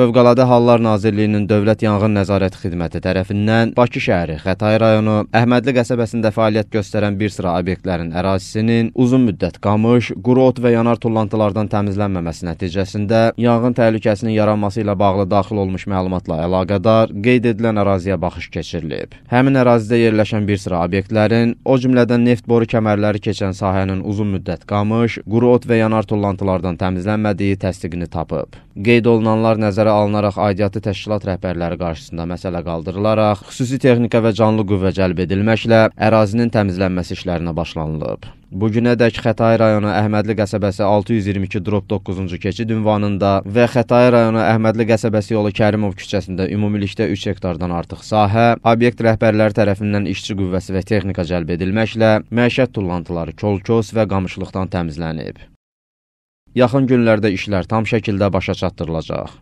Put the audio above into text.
Fövqəladə Hallar Nazirliyinin Dövlət Yanğın Nəzarəti Xidməti tərəfindən Bakı şəhəri, Xətay rayonu, Əhmədli qəsəbəsində fəaliyyət göstərən bir sıra obyektlərin ərazisinin uzun müddət qamış, quru ot və yanar tullantılardan təmizlənməməsi nəticəsində yanğın təhlükəsinin yaranması ilə bağlı daxil olmuş məlumatla əlaqədar qeyd edilən əraziyə baxış keçirilib. Həmin ərazidə yerləşən bir sıra obyektlərin, o cümlədən neft boru kəmərləri keçən sahənin uzun müddət qamış, quru ot və yanar tullantılardan təmizlənmədiyi təsdiqini tapıb. Qeyd olunanlar nəzərə alınaraq aidiyyatlı təşkilat rəhbərləri qarşısında məsələ qaldırılaraq, xüsusi texnika və canlı qüvvə cəlb edilməklə ərazinin təmizlənməsi işlərinə başlanılıb. Bu günədək Xətai rayonu Əhmədli qəsəbəsi 622 drop 9-cu keçid ünvanında və Xətai rayonu Əhmədli qəsəbəsi yolu Kərimov küçəsində ümumilikdə 3 hektardan artıq sahə, obyekt rəhbərləri tərəfindən işçi qüvvəsi və texnika cəlb edilməklə məişət tullantıları kolkos və qamışlıqdan təmizlənib. Yaxın günlərdə işlər tam şəkildə başa çatdırılacaq.